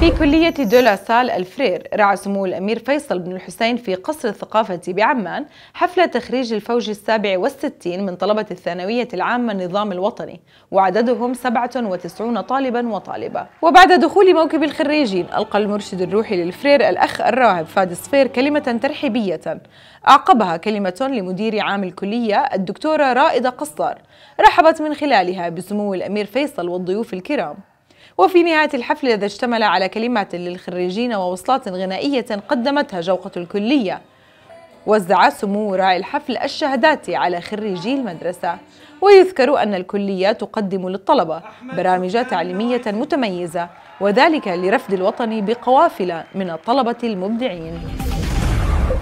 في كلية دولا سال الفرير رعى سمو الأمير فيصل بن الحسين في قصر الثقافة بعمان حفلة تخريج الفوج السابع والستين من طلبة الثانوية العامة النظام الوطني وعددهم 97 طالبا وطالبة وبعد دخول موكب الخريجين ألقى المرشد الروحي للفرير الأخ الراهب فادي صفير كلمة ترحيبية أعقبها كلمة لمدير عام الكلية الدكتورة رائدة قصار رحبت من خلالها بسمو الأمير فيصل والضيوف الكرام وفي نهاية الحفل الذي اشتمل على كلمات للخريجين ووصلات غنائية قدمتها جوقة الكلية وزع سمو راعي الحفل الشهادات على خريجي المدرسة ويذكر أن الكلية تقدم للطلبة برامج تعليمية متميزة وذلك لرفد الوطن بقوافل من الطلبة المبدعين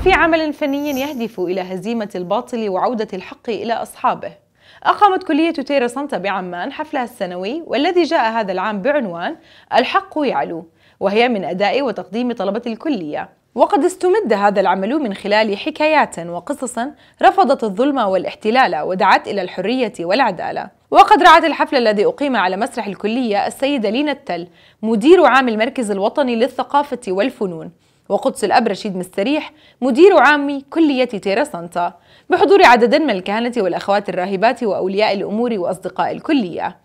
في عمل فني يهدف إلى هزيمة الباطل وعودة الحق إلى أصحابه أقامت كلية تيرا سانتا بعمان حفلها السنوي والذي جاء هذا العام بعنوان الحق يعلو وهي من أداء وتقديم طلبة الكلية وقد استمد هذا العمل من خلال حكايات وقصص رفضت الظلم والاحتلال ودعت إلى الحرية والعدالة وقد رعت الحفل الذي أقيم على مسرح الكلية السيدة لينا التل مدير عام المركز الوطني للثقافة والفنون وقدس الأب رشيد مستريح مدير عام كلية تيرا سانتا بحضور عدد من الكهنة والأخوات الراهبات وأولياء الأمور وأصدقاء الكلية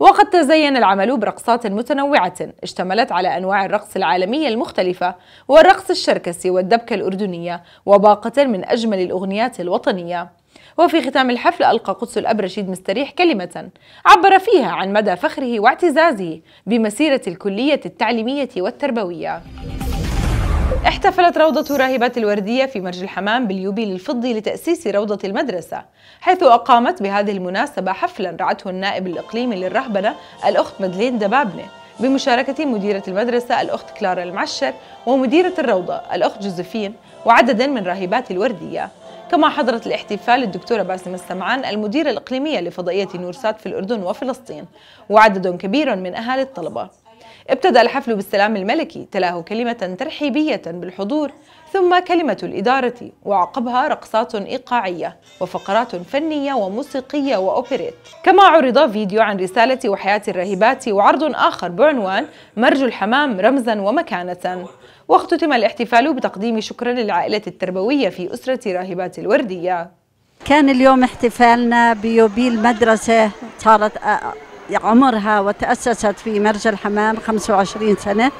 وقد تزين العمل برقصات متنوعة اشتملت على أنواع الرقص العالمية المختلفة والرقص الشركسي والدبكة الأردنية وباقة من أجمل الأغنيات الوطنية وفي ختام الحفل ألقى قدس الأب رشيد مستريح كلمة عبر فيها عن مدى فخره واعتزازه بمسيرة الكلية التعليمية والتربوية احتفلت روضة راهبات الوردية في مرج الحمام باليوبيل الفضي لتأسيس روضة المدرسة حيث أقامت بهذه المناسبة حفلا رعته النائب الإقليمي للرهبنة الأخت مدلين دبابنة بمشاركة مديرة المدرسة الأخت كلارا المعشر ومديرة الروضة الأخت جوزفين وعدد من راهبات الوردية كما حضرت الاحتفال الدكتورة باسم السمعان المديرة الإقليمية لفضائية نورسات في الأردن وفلسطين وعدد كبير من أهالي الطلبة ابتدى الحفل بالسلام الملكي تلاه كلمة ترحيبية بالحضور ثم كلمة الإدارة وعقبها رقصات إيقاعية وفقرات فنية وموسيقية وأوبريت كما عرض فيديو عن رسالة وحياة الراهبات وعرض آخر بعنوان مرج الحمام رمزا ومكانة واختتم الاحتفال بتقديم شكر للعائلة التربوية في أسرة راهبات الوردية كان اليوم احتفالنا بيوبيل مدرسة صارت عمرها وتأسست في مرج الحمام 25 سنة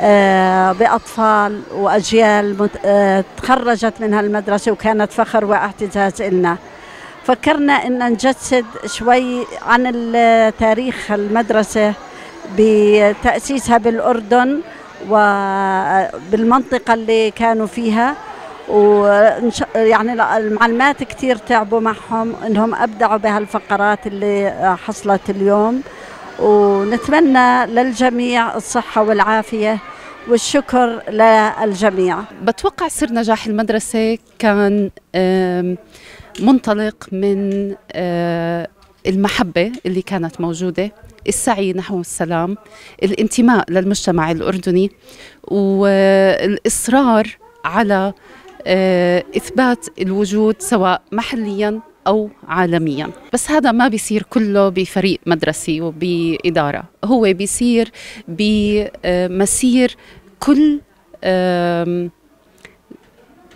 آه، بأطفال وأجيال آه، تخرجت من هالمدرسة وكانت فخر واعتزاز لنا فكرنا أن نجسد شوي عن تاريخ المدرسة بتأسيسها بالأردن وبالمنطقة اللي كانوا فيها ويعني المعلمات كثير تعبوا معهم انهم ابدعوا بهالفقرات اللي حصلت اليوم ونتمنى للجميع الصحه والعافيه والشكر للجميع بتوقع سر نجاح المدرسه كان منطلق من آه، المحبه اللي كانت موجوده السعي نحو السلام الانتماء للمجتمع الاردني والاصرار على آه، إثبات الوجود سواء محليا أو عالميا بس هذا ما بيصير كله بفريق مدرسي وبإدارة هو بيصير بمسير كل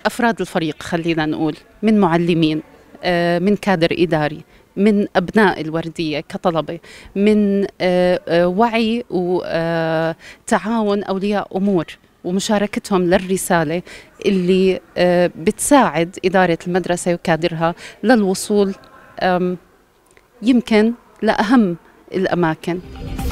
أفراد الفريق خلينا نقول من معلمين آه، من كادر إداري من أبناء الوردية كطلبة من آه، وعي وتعاون أولياء أمور ومشاركتهم للرسالة اللي آه، بتساعد إدارة المدرسة وكادرها للوصول يمكن لأهم الأماكن